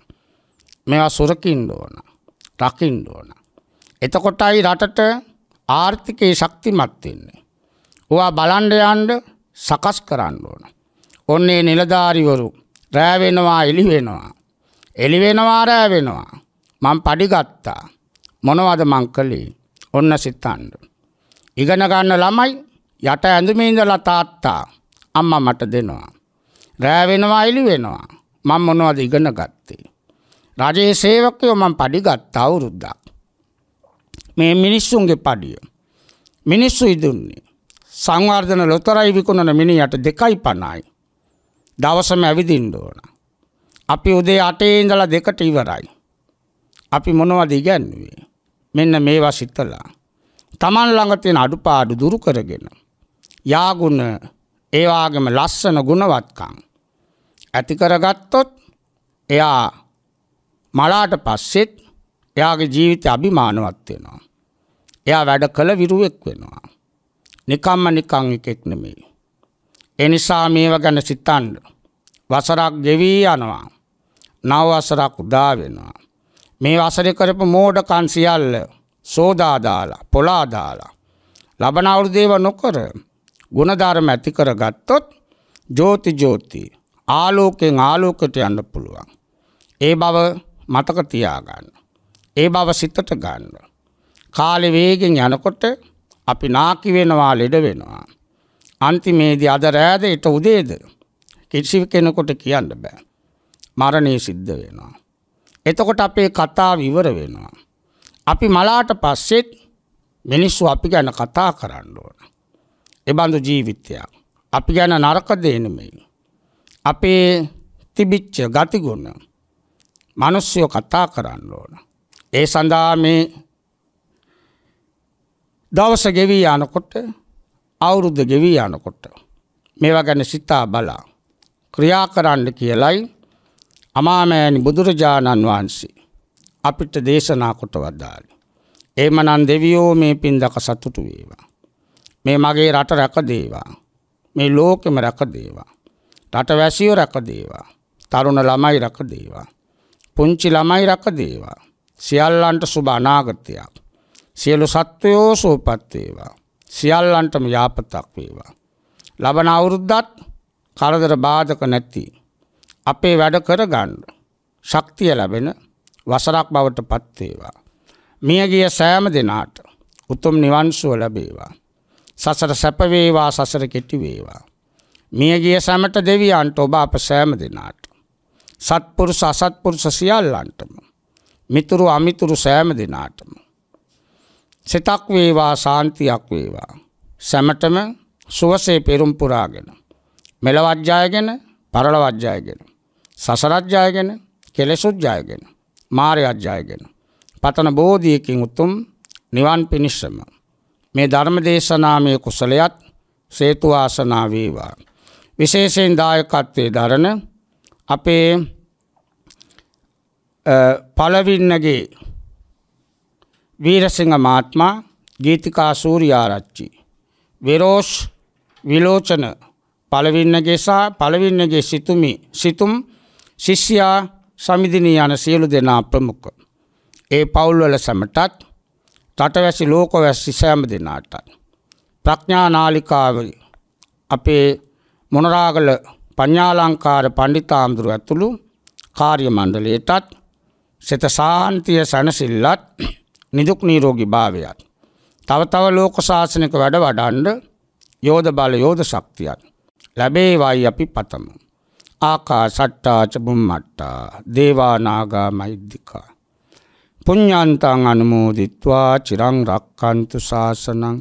මේවා සුරකින්න ඕන. රකින්න ඕන. එතකොටයි රටට ආර්ථිකයේ ශක්තිමත් වෙන්නේ. ඔවා බලන්න යන්න සකස් කරන්න ඕන. ඔන්නේ නිලධාරිවරු රෑ වෙනවා එළි වෙනවා. එලිවෙනවා රෑ වෙනවා. මං පඩිගත්තා. මොනවද මං කළේ? ඔන්න සිතන්න. ඉගෙන ගන්න ළමයි යට ඇඳුමේ ඉඳලා තාත්තා අම්මා මට දෙනවා. රෑ වෙනවා එළි වෙනවා. මං මොනවද ඉගෙන ගත්තේ? රජයේ සේවකයෝ මං පඩිගත්තා අවුරුද්දක්. මේ මිනිස්සුන්ගේ පඩිය. මිනිස්සු ඉදුන්නේ. සංවර්ධන ලොතරයි විකුණන මිනිහට දෙකයි පණයි. දවසම ඇවිදින්න ඕන. අපි උදේ අටේ ඉඳලා දෙකට ඉවරයි. අපි මොනවද ඉගැන්වුවේ? මෙන්න මේවා සිතලා. Taman ළඟ තියෙන අඩුපාඩු දුරු කරගෙන යාගුණ ඒ වගේම ලස්සන ගුණවත්කම් ඇති කරගත්තොත් එයා මලාට පස්සෙත් එයාගේ ජීවිතය අභිමානවත් වෙනවා. එයා වැඩ කළ විරුවෙක් වෙනවා. නිකම්ම නිකං එකෙක් නෙමෙයි. එනිසා මේව ගැන සිතන්න වසරක් ගෙවී යනවා. නවවසරක් උදා වෙනවා. මේ වසරේ කරපු මෝඩකන් සියල්ල සෝදා දාලා පොලා දාලා ලබන අවුරුදේව නොකර ගුණධර්ම ඇති කරගත්තොත් ජෝති ජෝති ආලෝකයෙන් ආලෝකයට යන්න පුළුවන්. ඒ බව මතක තියාගන්න. ඒ බව සිතට ගන්න. කාලේ වේගෙන් යනකොට අපි නාකි වෙනවා ලෙඩ වෙනවා. අන්තිමේදී අද රෑද ඊට උදේද කිසි කෙනෙකුට කියන්න බෑ. මරණය සිද්ධ වෙනවා. එතකොට අපේ කතා විවර වෙනවා. අපි මලාට පස්සෙත් මිනිස්සු අපි ගැන කතා කරන්න ඕන. එබඳු ජීවිතයක්. අපි ගැන නරක දේනමයි. අපේ තිබිච්ච ගතිගුණ මනුස්්‍යයෝ කතා කරන්න ඕන. ඒ සඳහා මේ දවස ගෙවී යනකොට අවුරුද්ධ ගෙවී යනකොට. මේවා ගැන සිතා බලා ක්‍රියා කරන්න කියලයි අමාමෑණි බුදුරජාණන් වහන්සේ අපිට දේශනා කොට වදාළ. එමනන් දෙවියෝ මේ පින්දක සතුටු වේවා. මේ මගේ රට රැකදේවා. මේ ලෝකෙම රැකදේවා. රට වැසියෝ රැකදේවා. තරුණ ළමයි රැකදේවා. පුංචි ළමයි රැකදේවා. සියල්ලන්ට සුබ අනාගතයක්. සියලු සත්වයෝ සූපත් වේවා. සියල්ලන්ටම යාපතක් වේවා. ලබන අවුරුද්දත් කරදර බාධක නැති අපේ වැඩ කරගන්න ශක්තිය ලැබෙන වසරක් බවට පත් වේවා. මියගිය සෑම දිනාට උතුම් නිවන් සුව ලැබේවා. සසර සැප වේවා සසර කෙටි වේවා. මියගිය සැමට දෙවියන්ට ඔබ අප සෑම දිනාට සත්පුරුෂ අසත්පුරුෂ සියල්ලන්ටම මිතුරු අමිතුරු සෑම දිනාටම සිතක් වේවා සාන්තියක් වේවා සැමටම සුවසේ පෙරුම් පුරාගෙන මෙලවජ්ජායගෙන පරලවජ්ජායගෙන සසරත් ජයගෙන කෙලෙසුත් ජයගෙන මාරයත් ජයගෙන පතන බෝධියකින් උතුම් නිවන් පිණිස්සම මේ ධර්ම දේශනාමය කුසලයත් සේතු ආසනා වේවා විශේෂයෙන් දායකත්වයේ දරන අපේ පළවින්නගේ වීරසිංහ මාත්මා ගීතිකා සූරියාරච්චි විරෝෂ් විලෝචන පළවින්නගේ සහ පළවින්නගේ සිතුමි සිතුම් ශිෂ්‍යයා සමිධිනී යන සියලු දෙනා ප්‍රමුඛ. ඒ පවුල්වල සැමටත් තටවැසි ලෝකවැස්සි සෑම දෙනාටත්. ප්‍රඥානාලිකාව අපේ මොනරාගල පඤ්ඥාලංකාර පණ්ඩිතාම්දුරු ඇතුළු කාර්ය මණ්ඩලයටත් සෙත සාන්තිය සැනසිල්ලත් නිදුක් නීරෝගි භාවයත්. තව තව ලෝක ශාසනක වැඩ වඩන්ඩ යෝධ බල යෝධ ශක්තියත්. ලැබේවායි අපි පතමු. ආකා සට්ටාචබුම්මට්ටා දේවානාගා මෛද්දිකා. පුඤ්ඥන්තං අනුමෝදිත්වා චිරං රක්කන්තු ශාසනං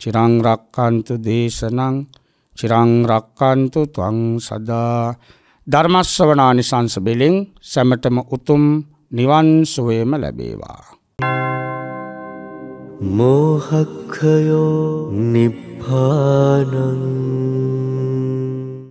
චිරං රක්කන්තු දේශනං චිරං රක්කන්තු තුවං සදා ධර්මස්වනානි සංස බෙලෙෙන් සැමටම උතුම් නිවන් සුවයම ලැබේවා. මෝහක්කයෝ නිප්පානං